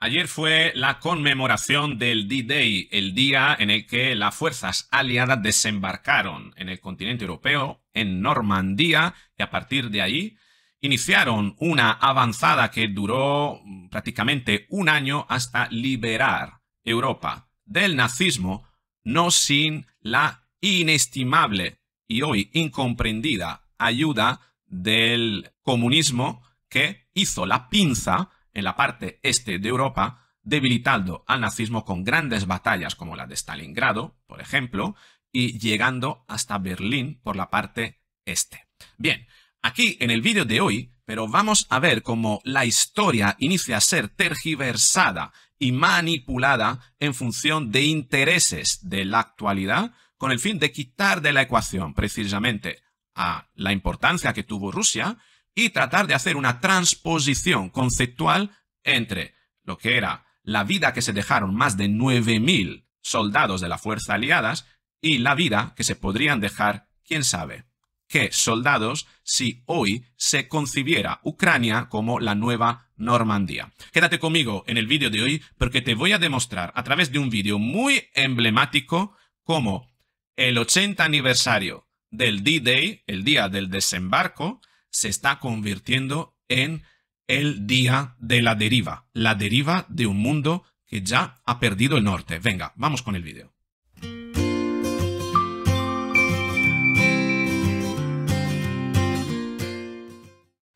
Ayer fue la conmemoración del D-Day, el día en el que las fuerzas aliadas desembarcaron en el continente europeo, en Normandía, y a partir de ahí iniciaron una avanzada que duró prácticamente un año hasta liberar Europa del nazismo, no sin la inestimable y hoy incomprendida ayuda del comunismo que hizo la pinza en la parte este de Europa, debilitando al nazismo con grandes batallas como la de Stalingrado, por ejemplo, y llegando hasta Berlín por la parte este. Bien, aquí en el vídeo de hoy, pero vamos a ver cómo la historia inicia a ser tergiversada y manipulada en función de intereses de la actualidad con el fin de quitar de la ecuación precisamente a la importancia que tuvo Rusia y tratar de hacer una transposición conceptual entre lo que era la vida que se dejaron más de 9.000 soldados de la fuerza aliadas y la vida que se podrían dejar, quién sabe, qué soldados si hoy se concibiera Ucrania como la nueva Normandía. Quédate conmigo en el vídeo de hoy porque te voy a demostrar a través de un vídeo muy emblemático cómo el 80 aniversario del D-Day, el día del desembarco, se está convirtiendo en el día de la deriva, la deriva de un mundo que ya ha perdido el norte. Venga, vamos con el vídeo.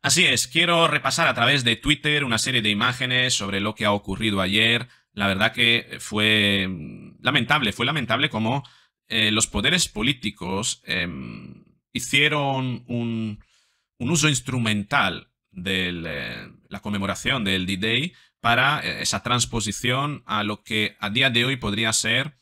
Así es, quiero repasar a través de Twitter una serie de imágenes sobre lo que ha ocurrido ayer. La verdad que fue mm, lamentable, fue lamentable como eh, los poderes políticos em, hicieron un, un uso instrumental de eh, la conmemoración del D-Day para eh, esa transposición a lo que a día de hoy podría ser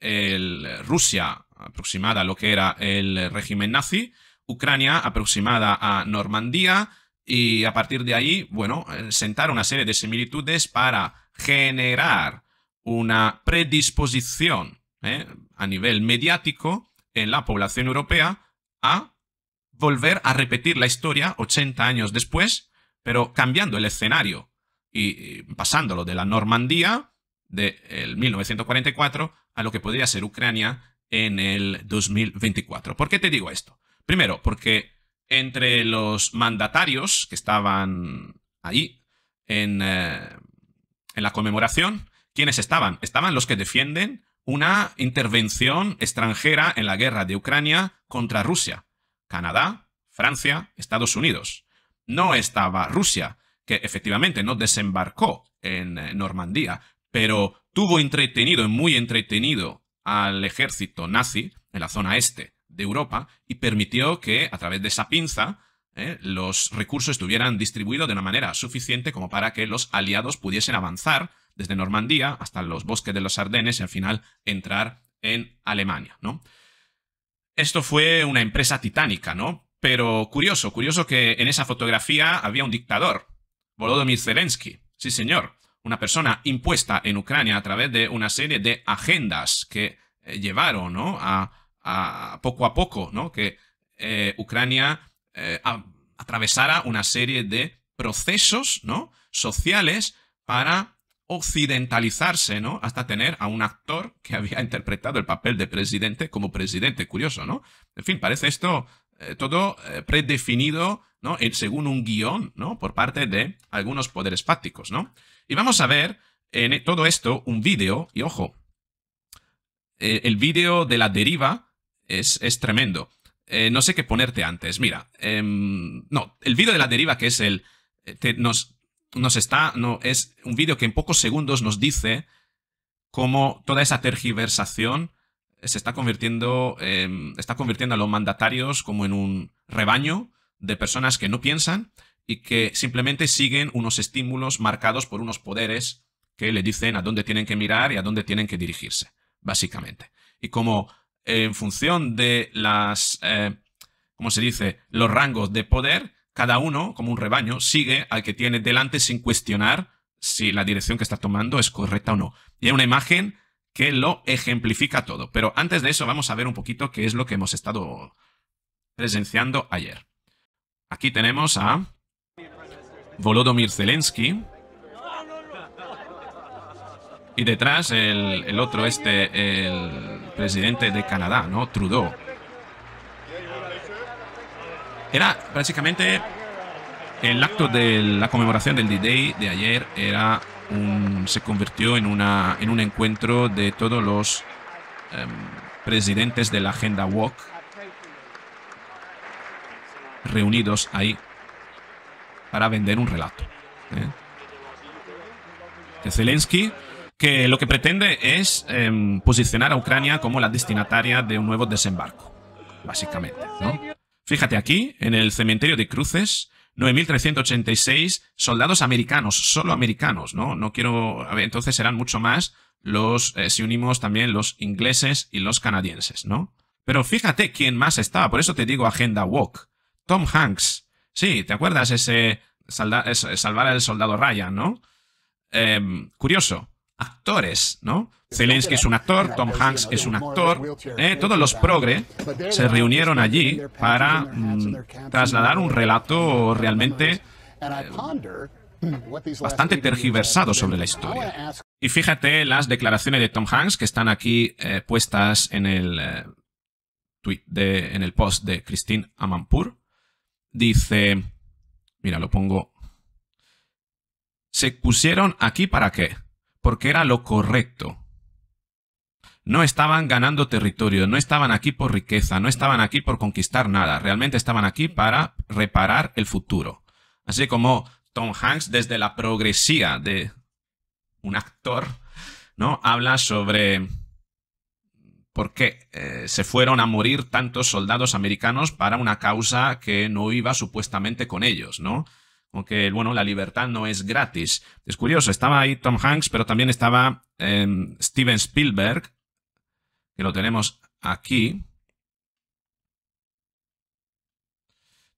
eh, Rusia aproximada a lo que era el régimen nazi, Ucrania aproximada a Normandía y a partir de ahí, bueno, sentar una serie de similitudes para generar una predisposición a nivel mediático en la población europea a volver a repetir la historia 80 años después, pero cambiando el escenario y pasándolo de la Normandía del de 1944 a lo que podría ser Ucrania en el 2024. ¿Por qué te digo esto? Primero, porque entre los mandatarios que estaban ahí en, eh, en la conmemoración, ¿quiénes estaban? Estaban los que defienden una intervención extranjera en la guerra de Ucrania contra Rusia. Canadá, Francia, Estados Unidos. No estaba Rusia, que efectivamente no desembarcó en eh, Normandía, pero tuvo entretenido muy entretenido al ejército nazi en la zona este de Europa y permitió que a través de esa pinza eh, los recursos estuvieran distribuidos de una manera suficiente como para que los aliados pudiesen avanzar desde Normandía hasta los bosques de los Ardenes y al final entrar en Alemania. ¿no? Esto fue una empresa titánica, ¿no? Pero curioso, curioso que en esa fotografía había un dictador, Volodymyr Zelensky. Sí, señor, una persona impuesta en Ucrania a través de una serie de agendas que eh, llevaron, ¿no? A, poco a poco, ¿no? Que eh, Ucrania eh, atravesara una serie de procesos, ¿no? Sociales para occidentalizarse, ¿no? Hasta tener a un actor que había interpretado el papel de presidente como presidente. Curioso, ¿no? En fin, parece esto eh, todo eh, predefinido, ¿no? según un guión, ¿no? Por parte de algunos poderes fácticos, ¿no? Y vamos a ver en todo esto un vídeo, y ojo, eh, el vídeo de la deriva es, tremendo. no sé qué ponerte antes. Mira, em, no, el vídeo de la deriva, que es el. nos, nos está, no, es un vídeo que en pocos segundos nos dice cómo toda esa tergiversación se está convirtiendo, em, está convirtiendo a los mandatarios como en un rebaño de personas que no piensan y que simplemente siguen unos estímulos marcados por unos poderes que le dicen a dónde tienen que mirar y a dónde tienen que dirigirse, básicamente. Y como en función de las, eh, se dice?, los rangos de poder, cada uno, como un rebaño, sigue al que tiene delante sin cuestionar si la dirección que está tomando es correcta o no. Y hay una imagen que lo ejemplifica todo. Pero antes de eso vamos a ver un poquito qué es lo que hemos estado presenciando ayer. Aquí tenemos a Volodomir Zelensky. Y detrás el, el otro, este, el presidente de Canadá, ¿no? Trudeau. Era prácticamente el acto de la conmemoración del D-Day de ayer era un, se convirtió en, una, en un encuentro de todos los em, presidentes de la Agenda Walk reunidos ahí para vender un relato. ¿eh? De Zelensky, que lo que pretende es em, posicionar a Ucrania como la destinataria de un nuevo desembarco, básicamente, ¿no? Fíjate aquí, en el cementerio de cruces, 9.386 soldados americanos, solo americanos, ¿no? No quiero... A ver, entonces serán mucho más los, eh, si unimos también los ingleses y los canadienses, ¿no? Pero fíjate quién más estaba, por eso te digo Agenda Walk. Tom Hanks. Sí, ¿te acuerdas ese salvar al soldado Ryan, no? Em, curioso actores, ¿no? Zelensky es un actor, Tom Hanks es un actor, todos los progre se reunieron allí para trasladar un relato realmente bastante tergiversado sobre la historia. Y fíjate las declaraciones de Tom Hanks que están aquí puestas en el tweet en el post de Christine Amanpour. Dice, mira, lo pongo. Se pusieron aquí para qué? porque era lo correcto. No estaban ganando territorio, no estaban aquí por riqueza, no estaban aquí por conquistar nada, realmente estaban aquí para reparar el futuro. Así como Tom Hanks desde la progresía de un actor, ¿no? Habla sobre por qué eh, se fueron a morir tantos soldados americanos para una causa que no iba supuestamente con ellos, ¿no? aunque bueno, la libertad no es gratis. Es curioso, estaba ahí Tom Hanks, pero también estaba em, Steven Spielberg, que lo tenemos aquí.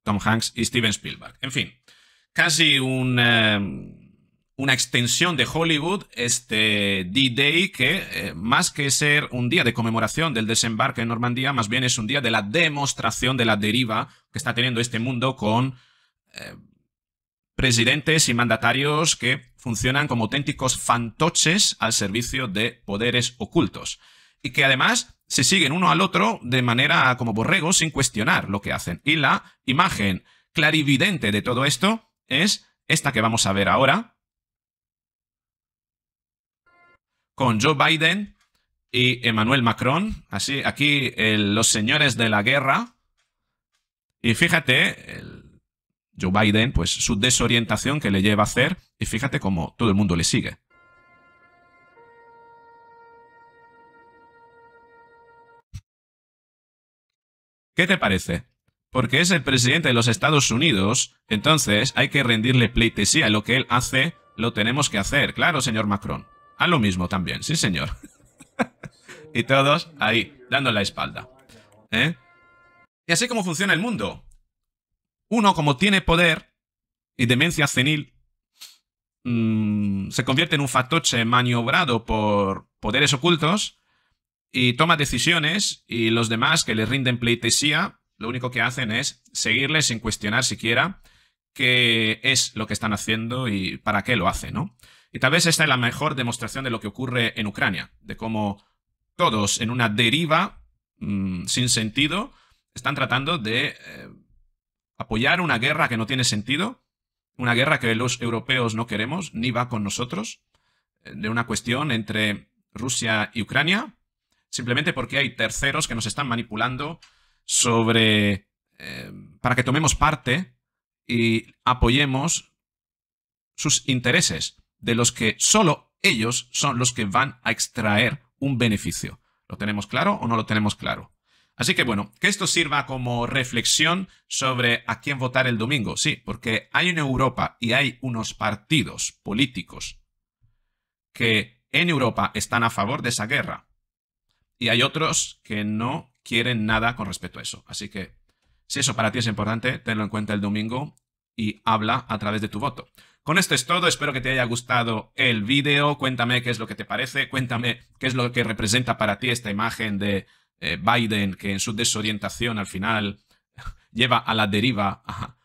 Tom Hanks y Steven Spielberg. En fin, casi un, em, una extensión de Hollywood, este D-Day, que eh, más que ser un día de conmemoración del desembarque en Normandía, más bien es un día de la demostración de la deriva que está teniendo este mundo con em, presidentes y mandatarios que funcionan como auténticos fantoches al servicio de poderes ocultos y que además se siguen uno al otro de manera como borregos sin cuestionar lo que hacen. Y la imagen clarividente de todo esto es esta que vamos a ver ahora, con Joe Biden y Emmanuel Macron. Así, aquí eh, los señores de la guerra. Y fíjate, Joe Biden, pues su desorientación que le lleva a hacer, y fíjate cómo todo el mundo le sigue. ¿Qué te parece? Porque es el presidente de los Estados Unidos, entonces hay que rendirle pleitesía. Lo que él hace, lo tenemos que hacer. Claro, señor Macron. A lo mismo también, sí, señor. y todos ahí, dando la espalda. ¿Eh? Y así como funciona el mundo. Uno, como tiene poder y demencia senil, mm, se convierte en un fatoche maniobrado por poderes ocultos y toma decisiones y los demás que le rinden pleitesía, lo único que hacen es seguirle sin cuestionar siquiera qué es lo que están haciendo y para qué lo hacen, ¿no? Y tal vez esta es la mejor demostración de lo que ocurre en Ucrania, de cómo todos en una deriva mm, sin sentido están tratando de eh, apoyar una guerra que no tiene sentido, una guerra que los europeos no queremos, ni va con nosotros, eh, de una cuestión entre Rusia y Ucrania, simplemente porque hay terceros que nos están manipulando sobre... Eh, para que tomemos parte y apoyemos sus intereses, de los que solo ellos son los que van a extraer un beneficio. ¿Lo tenemos claro o no lo tenemos claro? Así que bueno, que esto sirva como reflexión sobre a quién votar el domingo. Sí, porque hay en Europa y hay unos partidos políticos que en Europa están a favor de esa guerra y hay otros que no quieren nada con respecto a eso. Así que si eso para ti es importante, tenlo en cuenta el domingo y habla a través de tu voto. Con esto es todo, espero que te haya gustado el vídeo, cuéntame qué es lo que te parece, cuéntame qué es lo que representa para ti esta imagen de eh, Biden, que en su desorientación al final lleva a la deriva a,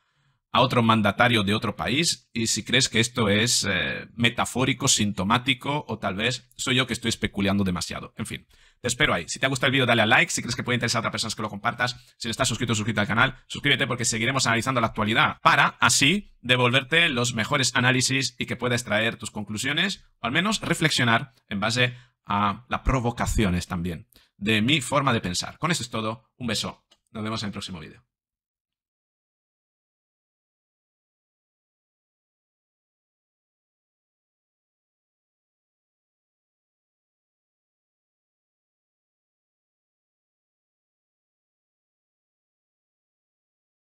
otro mandatario de otro país, y si crees que esto es eh, metafórico, sintomático, o tal vez soy yo que estoy especulando demasiado. En fin, te espero ahí. Si te ha gustado el vídeo, dale a like. Si crees que puede interesar a otras personas que lo compartas, si no estás suscrito, suscríbete al canal. Suscríbete porque seguiremos analizando la actualidad para así devolverte los mejores análisis y que puedas traer tus conclusiones, o al menos reflexionar en base a a las provocaciones también de mi forma de pensar. Con eso es todo. Un beso. Nos vemos en el próximo vídeo.